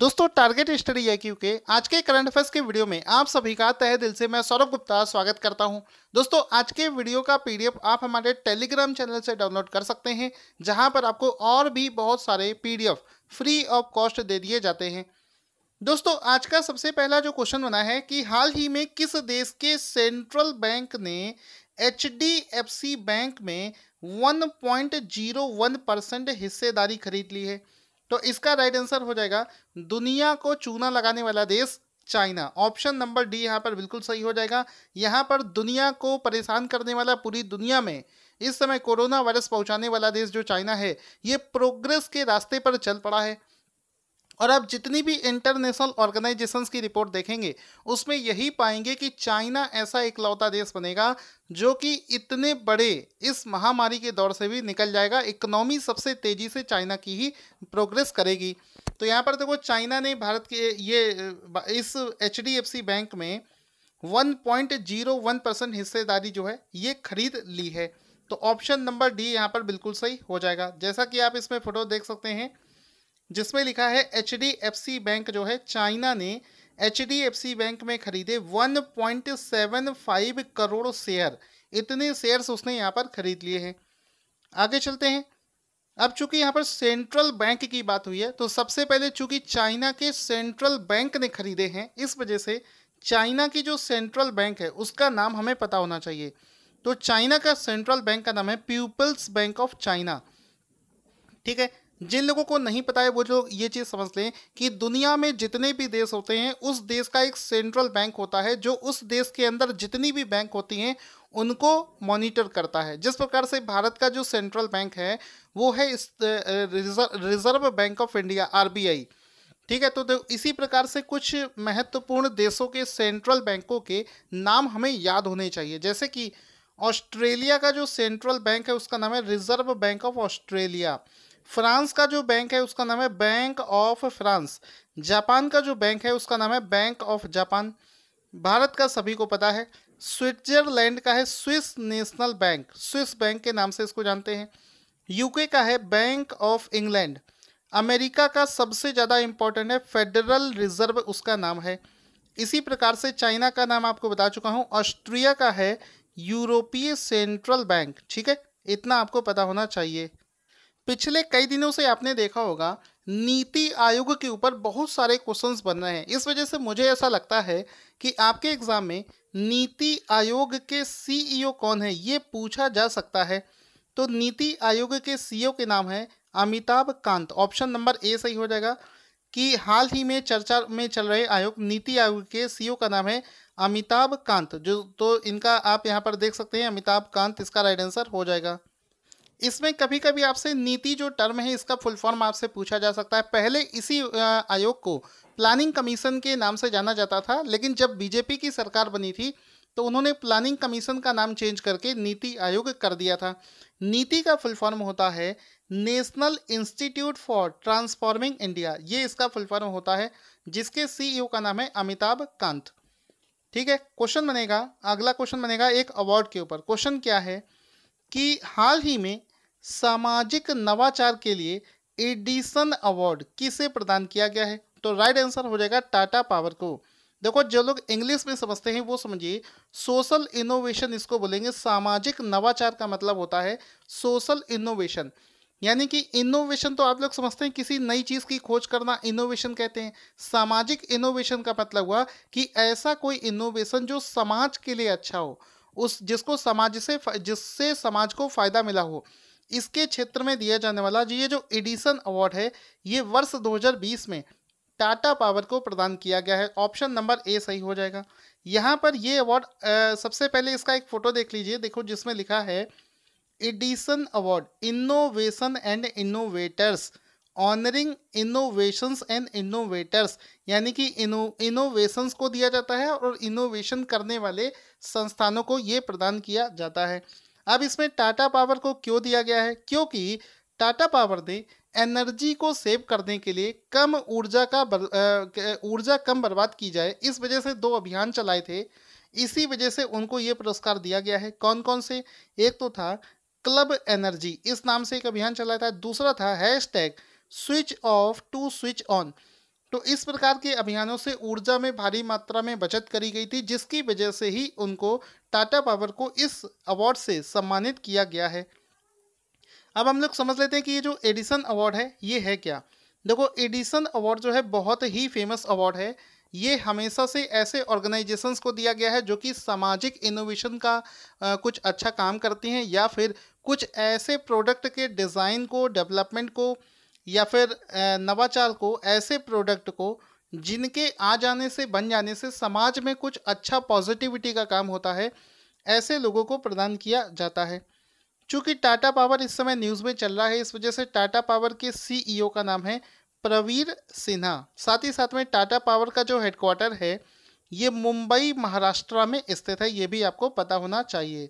दोस्तों target study आई क्योंकि के आज के करंट अफेयर्स के वीडियो में आप सभी का तहे दिल से मैं सौरभ गुप्ता स्वागत करता हूं दोस्तों आज के वीडियो का पीडीएफ आप हमारे टेलीग्राम चैनल से डाउनलोड कर सकते हैं जहां पर आपको और भी बहुत सारे पीडीएफ फ्री ऑफ कॉस्ट दे दिए जाते हैं दोस्तों आज का सबसे पहला जो क्वेश्चन बना है कि हाल ही में किस देश के सेंट्रल बैंक ने एच बैंक में वन परसेंट हिस्सेदारी खरीद ली है तो इसका राइट आंसर हो जाएगा दुनिया को चूना लगाने वाला देश चाइना ऑप्शन नंबर डी यहाँ पर बिल्कुल सही हो जाएगा यहाँ पर दुनिया को परेशान करने वाला पूरी दुनिया में इस समय कोरोना वायरस पहुंचाने वाला देश जो चाइना है ये प्रोग्रेस के रास्ते पर चल पड़ा है और आप जितनी भी इंटरनेशनल ऑर्गेनाइजेशंस की रिपोर्ट देखेंगे उसमें यही पाएंगे कि चाइना ऐसा इकलौता देश बनेगा जो कि इतने बड़े इस महामारी के दौर से भी निकल जाएगा इकोनॉमी सबसे तेज़ी से चाइना की ही प्रोग्रेस करेगी तो यहाँ पर देखो चाइना ने भारत के ये इस एच बैंक में 1.01 परसेंट हिस्सेदारी जो है ये खरीद ली है तो ऑप्शन नंबर डी यहाँ पर बिल्कुल सही हो जाएगा जैसा कि आप इसमें फ़ोटो देख सकते हैं जिसमें लिखा है एच बैंक जो है चाइना ने एच बैंक में खरीदे 1.75 करोड़ शेयर इतने शेयर्स उसने यहाँ पर खरीद लिए हैं आगे चलते हैं अब चूंकि यहाँ पर सेंट्रल बैंक की बात हुई है तो सबसे पहले चूंकि चाइना के सेंट्रल बैंक ने खरीदे हैं इस वजह से चाइना की जो सेंट्रल बैंक है उसका नाम हमें पता होना चाहिए तो चाइना का सेंट्रल बैंक का नाम है पीपल्स बैंक ऑफ चाइना ठीक है जिन लोगों को नहीं पता है वो लोग ये चीज़ समझ लें कि दुनिया में जितने भी देश होते हैं उस देश का एक सेंट्रल बैंक होता है जो उस देश के अंदर जितनी भी बैंक होती हैं उनको मॉनिटर करता है जिस प्रकार से भारत का जो सेंट्रल बैंक है वो है इस Reserve Bank of India R ठीक है तो, तो इसी प्रकार से कुछ महत्वपूर्ण देशों के सेंट्रल बैंकों के नाम हमें याद होने चाहिए जैसे कि ऑस्ट्रेलिया का जो सेंट्रल बैंक है उसका नाम है Reserve Bank of Australia France का जो बैंक है उसका नाम है बैंक ऑफ फ्रांस जापान का जो बैंक है उसका नाम है बैंक ऑफ जापान भारत का सभी को पता है स्विट्जरलैंड का है Swiss National Bank Swiss bank के नाम से इसको जानते हैं यूके का है बैंक ऑफ इंग्लैंड अमेरिका का सबसे ज़्यादा इंपॉर्टेंट है फेडरल रिजर्व उसका नाम है इसी प्रकार से चाइना का नाम आपको बता चुका हूँ ऑस्ट्रिया का है यूरोपीय सेंट्रल बैंक ठीक है इतना आपको पता होना चाहिए पिछले कई दिनों से आपने देखा होगा नीति आयोग के ऊपर बहुत सारे क्वेश्चंस बन रहे हैं इस वजह से मुझे ऐसा लगता है कि आपके एग्ज़ाम में नीति आयोग के सीईओ e कौन है ये पूछा जा सकता है तो नीति आयोग के सीईओ e के नाम है Amitabh Kant option number A सही हो जाएगा कि हाल ही में चर्चा में चल रहे आयोग नीति आयोग के सीईओ e का नाम है अमिताभ कांत जो तो इनका आप यहाँ पर देख सकते हैं अमिताभ कांत इसका राइट आंसर हो जाएगा इसमें कभी कभी आपसे नीति जो टर्म है इसका फुल फॉर्म आपसे पूछा जा सकता है पहले इसी आयोग को प्लानिंग कमीशन के नाम से जाना जाता था लेकिन जब बीजेपी की सरकार बनी थी तो उन्होंने प्लानिंग कमीशन का नाम चेंज करके नीति आयोग कर दिया था नीति का फुल फॉर्म होता है National Institute for Transforming India ये इसका फुल फॉर्म होता है जिसके सीईओ e का नाम है अमिताभ कांत ठीक है क्वेश्चन बनेगा अगला क्वेश्चन बनेगा एक अवार्ड के ऊपर क्वेश्चन क्या है कि हाल ही में सामाजिक नवाचार के लिए एडिसन अवार्ड किसे प्रदान किया गया है तो राइट आंसर हो जाएगा टाटा पावर को देखो जो लोग इंग्लिश में समझते हैं वो समझिए सोशल इनोवेशन इसको बोलेंगे सामाजिक नवाचार का मतलब होता है सोशल इनोवेशन यानी कि इनोवेशन तो आप लोग समझते हैं किसी नई चीज़ की खोज करना इनोवेशन कहते हैं सामाजिक इनोवेशन का मतलब हुआ कि ऐसा कोई इनोवेशन जो समाज के लिए अच्छा हो उस जिसको समाज से जिससे समाज को फ़ायदा मिला हो इसके क्षेत्र में दिया जाने वाला ये जो एडिसन अवार्ड है ये वर्ष 2020 में टाटा पावर को प्रदान किया गया है ऑप्शन नंबर ए सही हो जाएगा यहाँ पर ये अवार्ड सबसे पहले इसका एक फ़ोटो देख लीजिए देखो जिसमें लिखा है Edison award innovation and innovators honoring innovations and innovators यानी कि इनो इनोवेशंस को दिया जाता है और इनोवेशन करने वाले संस्थानों को ये प्रदान किया जाता है अब इसमें टाटा पावर को क्यों दिया गया है क्योंकि टाटा पावर ने एनर्जी को सेव करने के लिए कम ऊर्जा का ऊर्जा कम बर्बाद की जाए इस वजह से दो अभियान चलाए थे इसी वजह से उनको ये पुरस्कार दिया गया है कौन कौन से एक तो था क्लब एनर्जी इस नाम से एक अभियान चलाया था दूसरा था hashtag switch off to switch on तो इस प्रकार के अभियानों से ऊर्जा में भारी मात्रा में बचत करी गई थी जिसकी वजह से ही उनको टाटा पावर को इस अवार्ड से सम्मानित किया गया है अब हम लोग समझ लेते हैं कि ये जो एडिसन अवार्ड है ये है क्या देखो एडिसन अवार्ड जो है बहुत ही फेमस अवार्ड है ये हमेशा से ऐसे ऑर्गेनाइजेशंस को दिया गया है जो कि सामाजिक इनोवेशन का आ, कुछ अच्छा काम करती हैं या फिर कुछ ऐसे प्रोडक्ट के डिज़ाइन को डेवलपमेंट को या फिर नवाचार को ऐसे प्रोडक्ट को जिनके आ जाने से बन जाने से समाज में कुछ अच्छा पॉजिटिविटी का काम होता है ऐसे लोगों को प्रदान किया जाता है चूँकि टाटा पावर इस समय न्यूज़ में चल रहा है इस वजह से टाटा पावर के सीईओ e का नाम है प्रवीर सिन्हा साथ ही साथ में टाटा पावर का जो हेडक्वार्टर है ये मुंबई महाराष्ट्र में स्थित है ये भी आपको पता होना चाहिए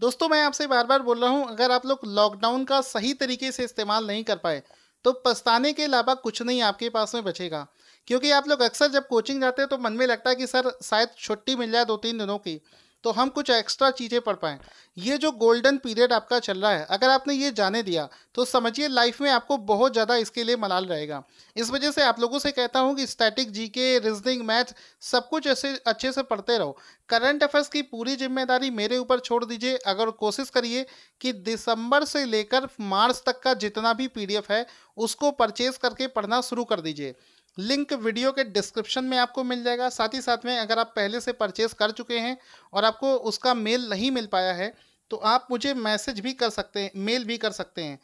दोस्तों मैं आपसे बार बार बोल रहा हूँ अगर आप लोग लॉकडाउन का सही तरीके से इस्तेमाल नहीं कर पाए तो पछताने के अलावा कुछ नहीं आपके पास में बचेगा क्योंकि आप लोग अक्सर जब कोचिंग जाते हैं तो मन में लगता है कि सर शायद छुट्टी मिल जाए दो तीन दिनों की तो हम कुछ एक्स्ट्रा चीज़ें पढ़ पाएँ ये जो गोल्डन पीरियड आपका चल रहा है अगर आपने ये जाने दिया तो समझिए लाइफ में आपको बहुत ज़्यादा इसके लिए मलाल रहेगा इस वजह से आप लोगों से कहता हूँ कि स्टैटिक जी के रीजनिंग मैथ सब कुछ ऐसे अच्छे से पढ़ते रहो करंट अफेयर्स की पूरी जिम्मेदारी मेरे ऊपर छोड़ दीजिए अगर कोशिश करिए कि दिसंबर से लेकर मार्च तक का जितना भी पी है उसको परचेज करके पढ़ना शुरू कर दीजिए लिंक वीडियो के डिस्क्रिप्शन में आपको मिल जाएगा साथ ही साथ में अगर आप पहले से परचेस कर चुके हैं और आपको उसका मेल नहीं मिल पाया है तो आप मुझे मैसेज भी कर सकते हैं मेल भी कर सकते हैं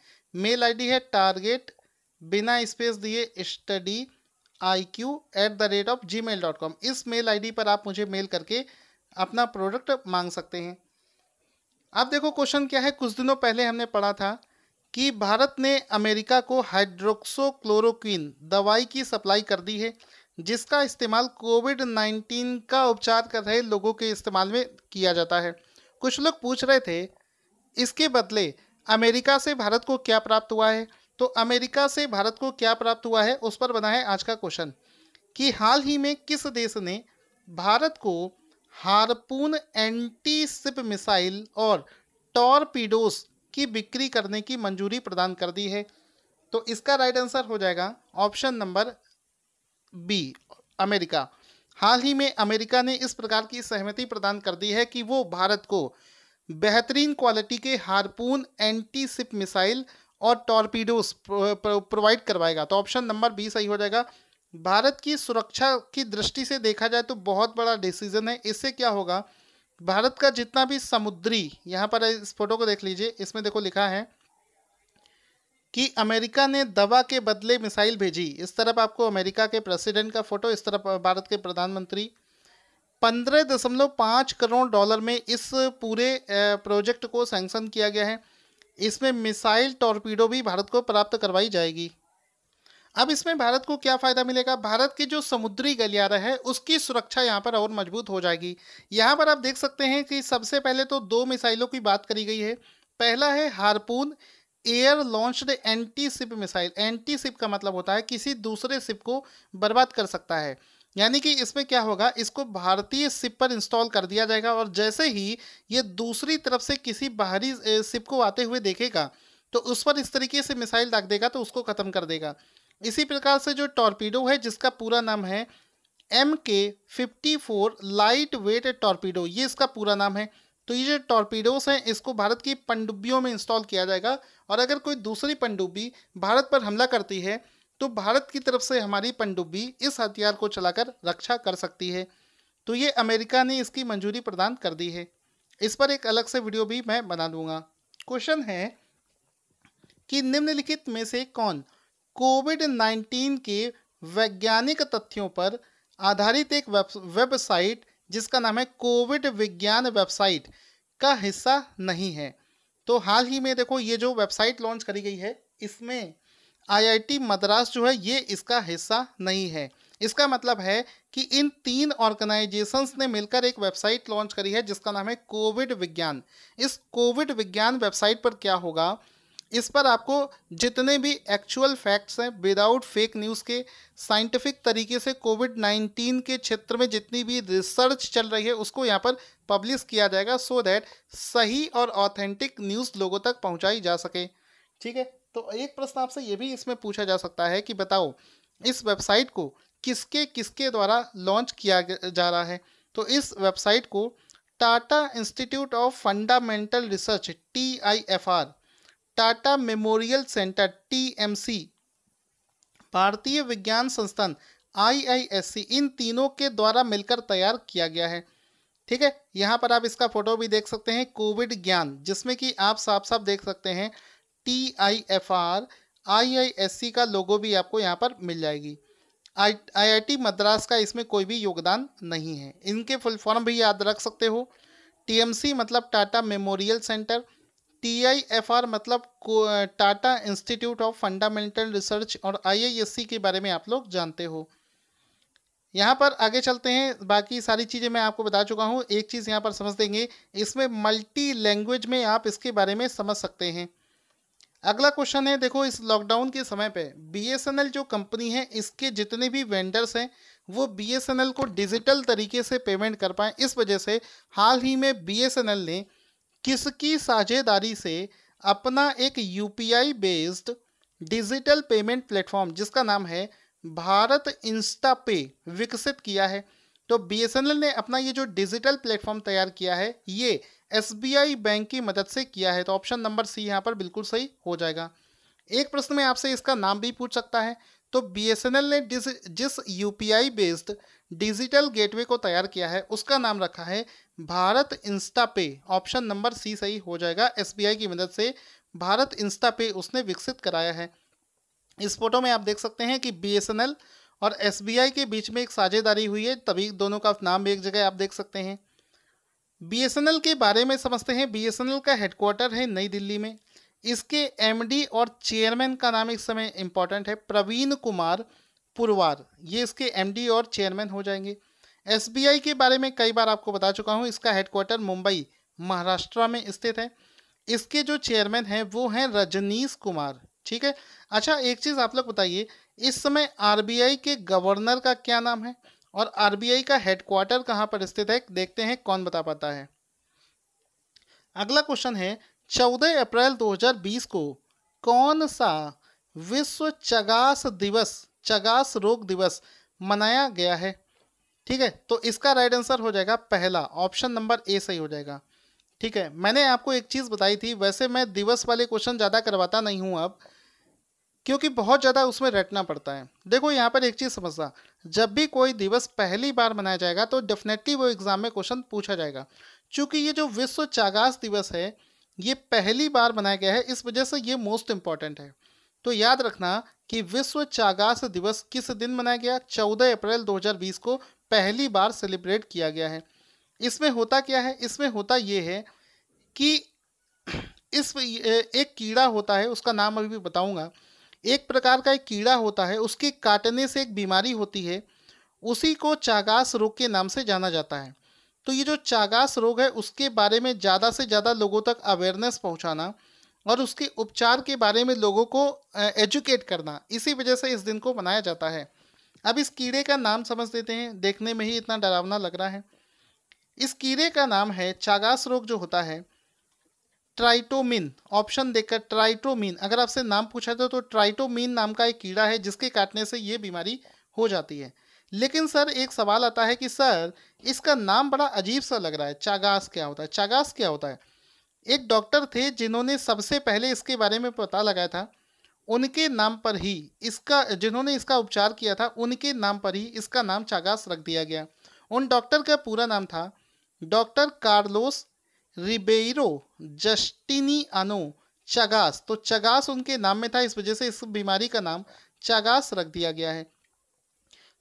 मेल आईडी है टारगेट बिना स्पेस दिए study I Q at the rate of gmail dot com इस मेल आई डी पर आप मुझे मेल करके अपना प्रोडक्ट मांग सकते हैं आप देखो क्वेश्चन क्या है कुछ दिनों पहले हमने पढ़ा था कि भारत ने अमेरिका को हाइड्रोक्सोक्लोरोक्विन दवाई की सप्लाई कर दी है जिसका इस्तेमाल कोविड 19 का उपचार कर रहे लोगों के इस्तेमाल में किया जाता है कुछ लोग पूछ रहे थे इसके बदले अमेरिका से भारत को क्या प्राप्त हुआ है तो अमेरिका से भारत को क्या प्राप्त हुआ है उस पर बना है आज का क्वेश्चन कि हाल ही में किस देश ने भारत को हारपून एंटी सिप मिसाइल और टॉरपीडोस की बिक्री करने की मंजूरी प्रदान कर दी है तो इसका राइट आंसर हो जाएगा ऑप्शन नंबर बी अमेरिका हाल ही में अमेरिका ने इस प्रकार की सहमति प्रदान कर दी है कि वो भारत को बेहतरीन क्वालिटी के हारपून एंटी सिप मिसाइल और टॉर्पीडोस प्रोवाइड करवाएगा तो ऑप्शन नंबर बी सही हो जाएगा भारत की सुरक्षा की दृष्टि से देखा जाए तो बहुत बड़ा डिसीजन है इससे क्या होगा भारत का जितना भी समुद्री यहाँ पर इस फोटो को देख लीजिए इसमें देखो लिखा है कि अमेरिका ने दवा के बदले मिसाइल भेजी इस तरफ आपको अमेरिका के प्रेसिडेंट का फोटो इस तरफ भारत के प्रधानमंत्री पंद्रह दशमलव पाँच करोड़ डॉलर में इस पूरे प्रोजेक्ट को सैंक्शन किया गया है इसमें मिसाइल टॉर्पीडो भी भारत को प्राप्त करवाई जाएगी अब इसमें भारत को क्या फ़ायदा मिलेगा भारत के जो समुद्री गलियारा है उसकी सुरक्षा यहाँ पर और मजबूत हो जाएगी यहाँ पर आप देख सकते हैं कि सबसे पहले तो दो मिसाइलों की बात करी गई है पहला है harpoon air launched anti ship missile anti ship का मतलब होता है किसी दूसरे सिप को बर्बाद कर सकता है यानी कि इसमें क्या होगा इसको भारतीय सिप पर इंस्टॉल कर दिया जाएगा और जैसे ही ये दूसरी तरफ से किसी बाहरी सिप को आते हुए देखेगा तो उस पर इस तरीके से मिसाइल दाग देगा तो उसको ख़त्म कर देगा इसी प्रकार से जो टॉर्पीडो है जिसका पूरा नाम है M K fifty four lightweight torpedo ये इसका पूरा नाम है तो ये जो टॉर्पीडोस हैं इसको भारत की पनडुब्बियों में इंस्टॉल किया जाएगा और अगर कोई दूसरी पनडुब्बी भारत पर हमला करती है तो भारत की तरफ से हमारी पनडुब्बी इस हथियार को चलाकर रक्षा कर सकती है तो ये अमेरिका ने इसकी मंजूरी प्रदान कर दी है इस पर एक अलग से वीडियो भी मैं बना दूंगा क्वेश्चन है कि निम्नलिखित में से कौन कोविड 19 के वैज्ञानिक तथ्यों पर आधारित एक वेबसाइट जिसका नाम है कोविड विज्ञान वेबसाइट का हिस्सा नहीं है तो हाल ही में देखो ये जो वेबसाइट लॉन्च करी गई है इसमें आईआईटी मद्रास जो है ये इसका हिस्सा नहीं है इसका मतलब है कि इन तीन ऑर्गेनाइजेशंस ने मिलकर एक वेबसाइट लॉन्च करी है जिसका नाम है कोविड विज्ञान इस कोविड विज्ञान वेबसाइट पर क्या होगा इस पर आपको जितने भी एक्चुअल फैक्ट्स हैं विदाउट फेक न्यूज़ के साइंटिफिक तरीके से कोविड नाइन्टीन के क्षेत्र में जितनी भी रिसर्च चल रही है उसको यहाँ पर पब्लिश किया जाएगा सो so दैट सही और ऑथेंटिक न्यूज़ लोगों तक पहुँचाई जा सके ठीक है तो एक प्रश्न आपसे ये भी इसमें पूछा जा सकता है कि बताओ इस वेबसाइट को किसके किसके द्वारा लॉन्च किया जा रहा है तो इस वेबसाइट को Tata Institute of Fundamental Research T I F R Tata Memorial Centre TMC भारतीय विज्ञान संस्थान आईआईएससी इन तीनों के द्वारा मिलकर तैयार किया गया है ठीक है यहाँ पर आप इसका फोटो भी देख सकते हैं कोविड ज्ञान जिसमें कि आप साफ साफ देख सकते हैं T I F R I I S C का लोगो भी आपको यहाँ पर मिल जाएगी आई आई आई टी मद्रास का इसमें कोई भी योगदान नहीं है इनके फुल फॉर्म भी याद रख सकते हो टी एम सी मतलब Tata Memorial Centre T I F R मतलब Tata Institute of Fundamental Research और आई आई एस सी के बारे में आप लोग जानते हो यहाँ पर आगे चलते हैं बाकी सारी चीज़ें मैं आपको बता चुका हूँ एक चीज़ यहाँ पर समझ देंगे इसमें मल्टी लैंग्वेज में आप इसके बारे में समझ सकते हैं अगला क्वेश्चन है देखो इस लॉकडाउन के समय पे बीएसएनएल जो कंपनी है इसके जितने भी वेंडर्स हैं वो बीएसएनएल को डिजिटल तरीके से पेमेंट कर पाएँ इस वजह से हाल ही में एल ने किसकी साझेदारी से अपना एक UPI based digital payment platform जिसका नाम है भारत इंस्टा पे विकसित किया है तो बीएसएनएल ने अपना ये जो डिजिटल प्लेटफॉर्म तैयार किया है ये एसबीआई बैंक की मदद से किया है तो ऑप्शन नंबर सी यहाँ पर बिल्कुल सही हो जाएगा एक प्रश्न में आपसे इसका नाम भी पूछ सकता है तो बीएसएनएल ने जिस P UPI based digital gateway को तैयार किया है उसका नाम रखा है Bharat insta pay option number C सही हो जाएगा एसबीआई की मदद से भारत इंस्टा पे उसने विकसित कराया है इस फोटो में आप देख सकते हैं कि बीएसएनएल और एसबीआई के बीच में एक साझेदारी हुई है तभी दोनों का नाम एक जगह आप देख सकते हैं बीएसएनएल के बारे में समझते हैं बीएसएनएल का हेडक्वार्टर है नई दिल्ली में इसके एमडी और चेयरमैन का नाम इस समय इम्पॉर्टेंट है प्रवीण कुमार पुरवार ये इसके एमडी और चेयरमैन हो जाएंगे एसबीआई के बारे में कई बार आपको बता चुका हूँ इसका हेडक्वार्टर मुंबई महाराष्ट्र में स्थित है इसके जो चेयरमैन हैं वो हैं रजनीश कुमार ठीक है अच्छा एक चीज़ आप लोग बताइए इस समय आर के गवर्नर का क्या नाम है और आरबीआई का हेडक्वार्टर कहाँ पर स्थित है देखते हैं कौन बता पाता है अगला क्वेश्चन है 14 अप्रैल 2020 को कौन सा विश्व चगास दिवस चगास रोग दिवस मनाया गया है ठीक है तो इसका राइट आंसर हो जाएगा पहला ऑप्शन नंबर ए सही हो जाएगा ठीक है मैंने आपको एक चीज़ बताई थी वैसे मैं दिवस वाले क्वेश्चन ज़्यादा करवाता नहीं हूँ अब क्योंकि बहुत ज़्यादा उसमें रटना पड़ता है देखो यहाँ पर एक चीज़ समझना जब भी कोई दिवस पहली बार मनाया जाएगा तो डेफिनेटली वो एग्ज़ाम में क्वेश्चन पूछा जाएगा क्योंकि ये जो विश्व चागास दिवस है ये पहली बार बनाया गया है इस वजह से ये मोस्ट इम्पॉर्टेंट है तो याद रखना कि विश्व चागास दिवस किस दिन मनाया गया 14 अप्रैल 2020 को पहली बार सेलिब्रेट किया गया है इसमें होता क्या है इसमें होता ये है कि इस एक कीड़ा होता है उसका नाम अभी भी बताऊंगा एक प्रकार का एक कीड़ा होता है उसके काटने से एक बीमारी होती है उसी को चागास रोग के नाम से जाना जाता है तो ये जो चागास रोग है उसके बारे में ज़्यादा से ज़्यादा लोगों तक अवेयरनेस पहुँचाना और उसके उपचार के बारे में लोगों को एजुकेट करना इसी वजह से इस दिन को मनाया जाता है अब इस कीड़े का नाम समझ देते हैं देखने में ही इतना डरावना लग रहा है इस कीड़े का नाम है चागास रोग जो होता है ट्राइटोमिन ऑप्शन देखकर ट्राइटोमिन अगर आपसे नाम पूछा जाए तो ट्राइटोमिन नाम का एक कीड़ा है जिसके काटने से ये बीमारी हो जाती है लेकिन सर एक सवाल आता है कि सर इसका नाम बड़ा अजीब सा लग रहा है चागास क्या होता है चागास क्या होता है एक डॉक्टर थे जिन्होंने सबसे पहले इसके बारे में पता लगाया था उनके नाम पर ही इसका जिन्होंने इसका उपचार किया था उनके नाम पर ही इसका नाम चागास रख दिया गया उन डॉक्टर का पूरा नाम था डॉक्टर कार्लोस रिबेरो जस्टिनी अनो चगास तो चगास उनके नाम में था इस वजह से इस बीमारी का नाम चगास रख दिया गया है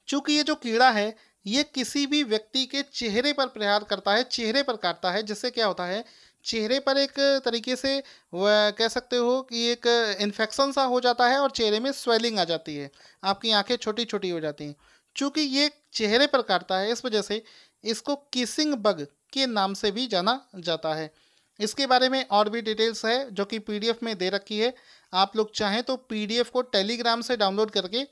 चूंकि ये जो कीड़ा है ये किसी भी व्यक्ति के चेहरे पर प्रहार करता है चेहरे पर काटता है जिससे क्या होता है चेहरे पर एक तरीके से कह सकते हो कि एक इन्फेक्शन सा हो जाता है और चेहरे में स्वेलिंग आ जाती है आपकी आंखें छोटी छोटी हो जाती हैं चूँकि ये चेहरे पर काटता है इस वजह से इसको किसिंग बग के नाम से भी जाना जाता है इसके बारे में और भी डिटेल्स है जो कि पीडीएफ में दे रखी है आप लोग चाहें तो पीडीएफ को टेलीग्राम से डाउनलोड करके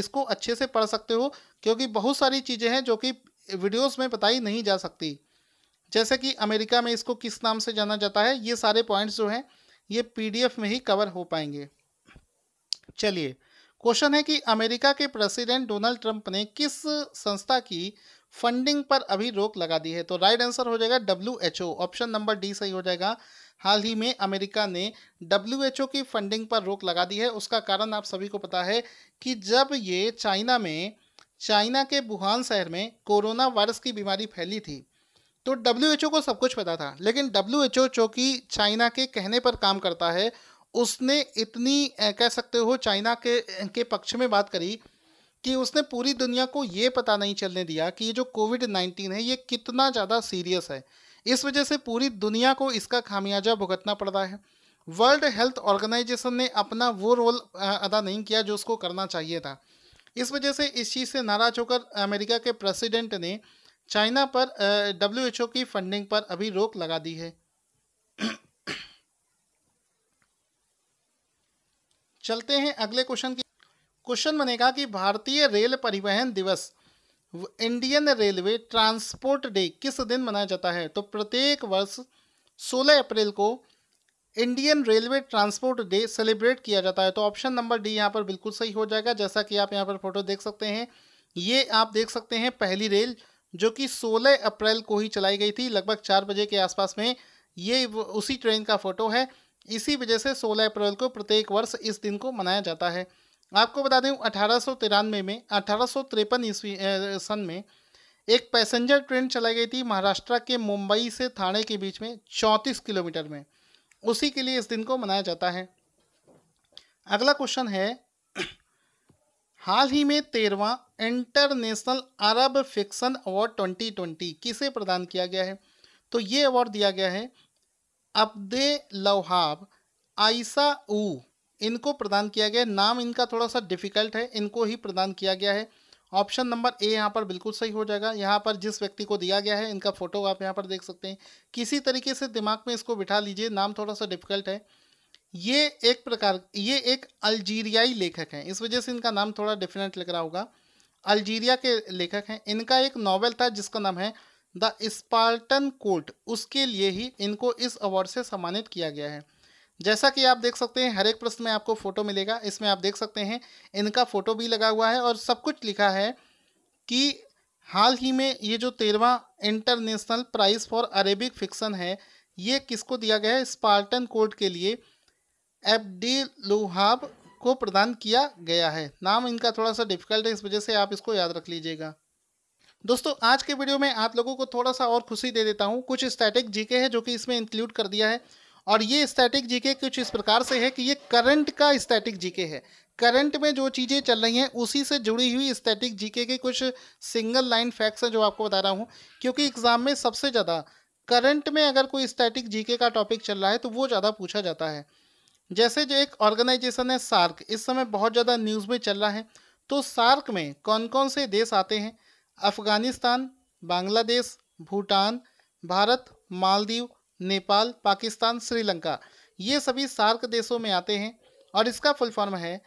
इसको अच्छे से पढ़ सकते हो क्योंकि बहुत सारी चीज़ें हैं जो कि वीडियोस में बताई नहीं जा सकती जैसे कि अमेरिका में इसको किस नाम से जाना जाता है ये सारे पॉइंट्स जो हैं ये पीडीएफ में ही कवर हो पाएंगे चलिए क्वेश्चन है कि अमेरिका के प्रेसिडेंट डोनाल्ड ट्रंप ने किस संस्था की फंडिंग पर अभी रोक लगा दी है तो राइट आंसर हो जाएगा W H O option number D सही हो जाएगा हाल ही में अमेरिका ने डब्ल्यू की फंडिंग पर रोक लगा दी है उसका कारण आप सभी को पता है कि जब ये चाइना में चाइना के वुहान शहर में कोरोना वायरस की बीमारी फैली थी तो डब्ल्यू को सब कुछ पता था लेकिन डब्ल्यू जो कि चाइना के कहने पर काम करता है उसने इतनी कह सकते हो चाइना के के पक्ष में बात करी कि उसने पूरी दुनिया को ये पता नहीं चलने दिया कि ये जो कोविड नाइन्टीन है ये कितना ज़्यादा सीरियस है इस वजह से पूरी दुनिया को इसका खामियाजा भुगतना पड़ रहा है वर्ल्ड हेल्थ ऑर्गेनाइजेशन ने अपना वो रोल अदा नहीं किया जो उसको करना चाहिए था इस वजह से इस चीज़ से नाराज होकर अमेरिका के प्रेसिडेंट ने चाइना पर डब्ल्यू एच ओ की फंडिंग पर अभी रोक लगा दी है चलते हैं अगले क्वेश्चन की क्वेश्चन बनेगा कि भारतीय रेल परिवहन दिवस इंडियन रेलवे ट्रांसपोर्ट डे किस दिन मनाया जाता है तो प्रत्येक वर्ष 16 अप्रैल को Indian railway transport day celebrate किया जाता है तो ऑप्शन नंबर डी यहाँ पर बिल्कुल सही हो जाएगा जैसा कि आप यहाँ पर फोटो देख सकते हैं ये आप देख सकते हैं पहली रेल जो कि 16 अप्रैल को ही चलाई गई थी लगभग चार बजे के आसपास में ये उसी ट्रेन का फोटो है इसी वजह से 16 अप्रैल को प्रत्येक वर्ष इस दिन को मनाया जाता है आपको बता दें अठारह में अठारह ईस्वी सन में एक पैसेंजर ट्रेन चलाई गई थी महाराष्ट्र के मुंबई से थाने के बीच में चौंतीस किलोमीटर में उसी के लिए इस दिन को मनाया जाता है अगला क्वेश्चन है हाल ही में तेरवा इंटरनेशनल अरब फिक्सन अवार्ड 2020 किसे प्रदान किया गया है तो ये अवार्ड दिया गया है अब्दे लवहाब आयसा ऊ इनको प्रदान किया गया है नाम इनका थोड़ा सा डिफिकल्ट है इनको ही प्रदान किया गया है ऑप्शन नंबर ए यहाँ पर बिल्कुल सही हो जाएगा यहाँ पर जिस व्यक्ति को दिया गया है इनका फोटो आप यहाँ पर देख सकते हैं किसी तरीके से दिमाग में इसको बिठा लीजिए नाम थोड़ा सा डिफिकल्ट है ये एक प्रकार ये एक अल्जीरियाई लेखक हैं इस वजह से इनका नाम थोड़ा डिफरेंट लग रहा होगा अल्जीरिया के लेखक हैं इनका एक नावल था जिसका नाम है द स्पार्टन कोर्ट उसके लिए ही इनको इस अवार्ड से सम्मानित किया गया है जैसा कि आप देख सकते हैं हर एक प्रश्न में आपको फ़ोटो मिलेगा इसमें आप देख सकते हैं इनका फ़ोटो भी लगा हुआ है और सब कुछ लिखा है कि हाल ही में ये जो तेरवा international prize for Arabic fiction है ये किसको दिया गया है स्पार्टन कोर्ट के लिए डी लोहाब को प्रदान किया गया है नाम इनका थोड़ा सा डिफिकल्ट है इस वजह से आप इसको याद रख लीजिएगा दोस्तों आज के वीडियो में आप लोगों को थोड़ा सा और खुशी दे देता हूँ कुछ स्टैटिक जीके है जो कि इसमें इंक्लूड कर दिया है और ये स्टैटिक जीके कुछ इस प्रकार से है कि ये करंट का स्टैटिक जीके है करंट में जो चीज़ें चल रही हैं उसी से जुड़ी हुई स्टैटिक जीके के कुछ सिंगल लाइन फैक्ट्स हैं जो आपको बता रहा हूँ क्योंकि एग्ज़ाम में सबसे ज़्यादा करंट में अगर कोई स्टैटिक जीके का टॉपिक चल रहा है तो वो ज़्यादा पूछा जाता है जैसे जो एक ऑर्गेनाइजेशन है सार्क इस समय बहुत ज़्यादा न्यूज़ में चल रहा है तो सार्क में कौन कौन से देश आते हैं अफ़गानिस्तान बांग्लादेश भूटान भारत मालदीव नेपाल पाकिस्तान श्रीलंका ये सभी सार्क देशों में आते हैं और इसका फुल फॉर्म है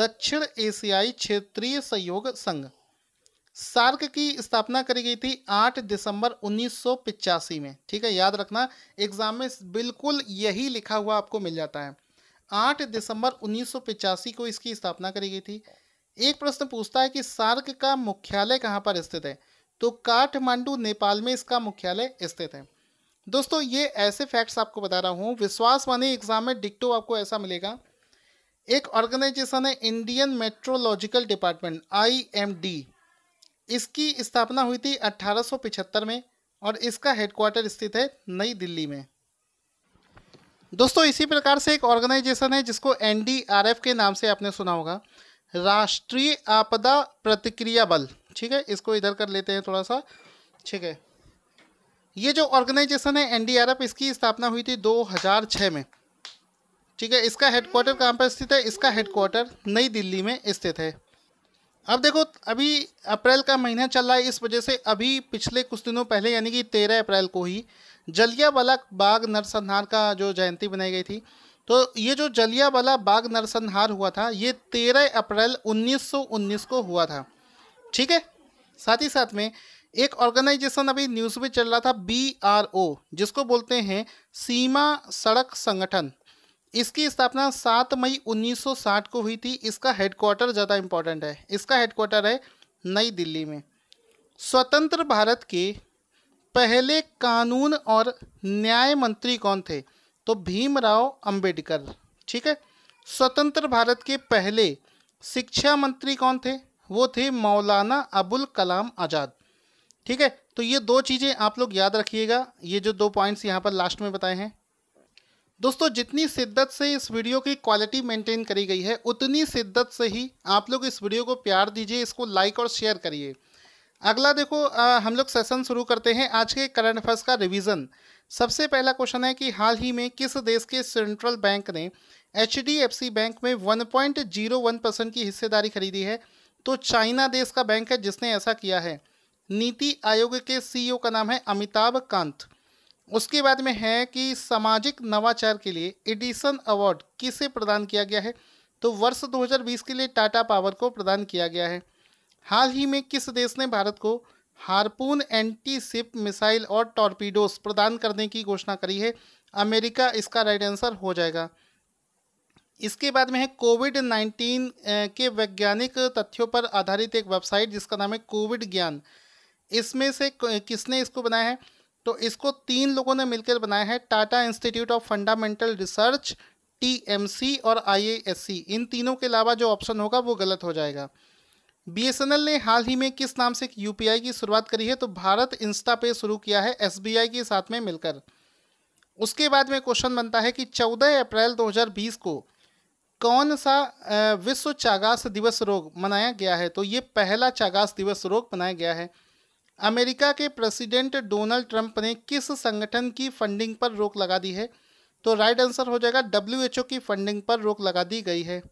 दक्षिण एशियाई क्षेत्रीय सहयोग संघ सार्क की स्थापना करी गई थी 8 दिसंबर उन्नीस में ठीक है याद रखना एग्जाम में बिल्कुल यही लिखा हुआ आपको मिल जाता है 8 दिसंबर उन्नीस को इसकी स्थापना करी गई थी एक प्रश्न पूछता है कि सार्क का मुख्यालय कहाँ पर स्थित है तो काठमांडू नेपाल में इसका मुख्यालय स्थित है दोस्तों ये ऐसे फैक्ट्स आपको बता रहा हूँ विश्वास माने एग्जाम में डिक्टो आपको ऐसा मिलेगा एक ऑर्गेनाइजेशन है इंडियन मेट्रोलॉजिकल डिपार्टमेंट आईएमडी इसकी स्थापना हुई थी 1875 में और इसका हेडक्वार्टर स्थित है नई दिल्ली में दोस्तों इसी प्रकार से एक ऑर्गेनाइजेशन है जिसको एन के नाम से आपने सुना होगा राष्ट्रीय आपदा प्रतिक्रिया बल ठीक है इसको इधर कर लेते हैं थोड़ा सा ठीक है ये जो ऑर्गेनाइजेशन है एनडीआरएफ इसकी स्थापना हुई थी 2006 में ठीक है इसका हेडक्वार्टर कहाँ पर स्थित है इसका हेडक्वार्टर नई दिल्ली में स्थित है अब देखो अभी अप्रैल का महीना चल रहा है इस वजह से अभी पिछले कुछ दिनों पहले यानी कि तेरह अप्रैल को ही जलियावाला बाग नरसंहार का जो जयंती बनाई गई थी तो ये जो जलियावाला बाग नरसंहार हुआ था ये तेरह अप्रैल 1919 को हुआ था ठीक है साथ ही साथ में एक ऑर्गेनाइजेशन अभी न्यूज़ में चल रहा था बी आर ओ जिसको बोलते हैं सीमा सड़क संगठन इसकी स्थापना 7 मई 1960 को हुई थी इसका हेडक्वार्टर ज़्यादा इम्पॉर्टेंट है इसका हेडक्वार्टर है नई दिल्ली में स्वतंत्र भारत के पहले कानून और न्याय मंत्री कौन थे तो भीमराव अंबेडकर ठीक है स्वतंत्र भारत के पहले शिक्षा मंत्री कौन थे वो थे मौलाना अबुल कलाम आज़ाद ठीक है तो ये दो चीज़ें आप लोग याद रखिएगा ये जो दो पॉइंट्स यहाँ पर लास्ट में बताए हैं दोस्तों जितनी शिद्दत से इस वीडियो की क्वालिटी मेंटेन करी गई है उतनी शिद्दत से ही आप लोग इस वीडियो को प्यार दीजिए इसको लाइक और शेयर करिए अगला देखो आ, हम लोग सेशन शुरू करते हैं आज के करंट अफेयर्स का रिवीजन सबसे पहला क्वेश्चन है कि हाल ही में किस देश के सेंट्रल बैंक ने एच बैंक में वन परसेंट की हिस्सेदारी खरीदी है तो चाइना देश का बैंक है जिसने ऐसा किया है नीति आयोग के सीईओ e का नाम है अमिताभ कांत उसके बाद में है कि सामाजिक नवाचार के लिए एडिसन अवार्ड किसे प्रदान किया गया है तो वर्ष 2020 के लिए टाटा पावर को प्रदान किया गया है हाल ही में किस देश ने भारत को हारपून एंटी सिप मिसाइल और टॉर्पीडोस प्रदान करने की घोषणा करी है अमेरिका इसका राइट आंसर हो जाएगा इसके बाद में है कोविड नाइन्टीन के वैज्ञानिक तथ्यों पर आधारित एक वेबसाइट जिसका नाम है कोविड ज्ञान इसमें से किसने इसको बनाया है तो इसको तीन लोगों ने मिलकर बनाया है Tata Institute of Fundamental Research T और आई इन तीनों के अलावा जो ऑप्शन होगा वो गलत हो जाएगा बीएसएनएल ने हाल ही में किस नाम से यूपीआई की शुरुआत करी है तो भारत इंस्टा पे शुरू किया है एसबीआई के साथ में मिलकर उसके बाद में क्वेश्चन बनता है कि 14 अप्रैल 2020 को कौन सा विश्व चागास दिवस रोग मनाया गया है तो ये पहला चागास दिवस रोग मनाया गया है अमेरिका के प्रेसिडेंट डोनाल्ड ट्रंप ने किस संगठन की फंडिंग पर रोक लगा दी है तो राइट आंसर हो जाएगा डब्ल्यू की फंडिंग पर रोक लगा दी गई है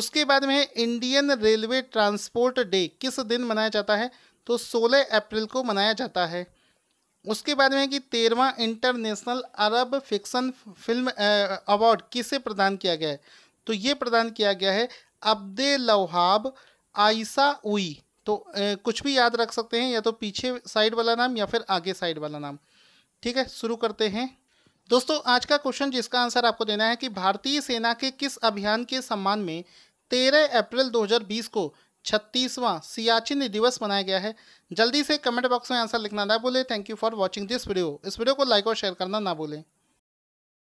उसके बाद में इंडियन रेलवे ट्रांसपोर्ट डे किस दिन मनाया जाता है तो 16 अप्रैल को मनाया जाता है उसके बाद में कि तेरवा international Arab fiction film award किसे प्रदान किया गया है तो ये प्रदान किया गया है अब्दे लोहाब आयसा उई तो ए, कुछ भी याद रख सकते हैं या तो पीछे साइड वाला नाम या फिर आगे साइड वाला नाम ठीक है शुरू करते हैं दोस्तों आज का क्वेश्चन जिसका आंसर आपको देना है कि भारतीय सेना के किस अभियान के सम्मान में तेरह अप्रैल दो को छत्तीसवां सियाचिन दिवस मनाया गया है जल्दी से कमेंट बॉक्स में आंसर लिखना ना भूलें thank you for watching this video इस वीडियो को लाइक और शेयर करना ना भूलें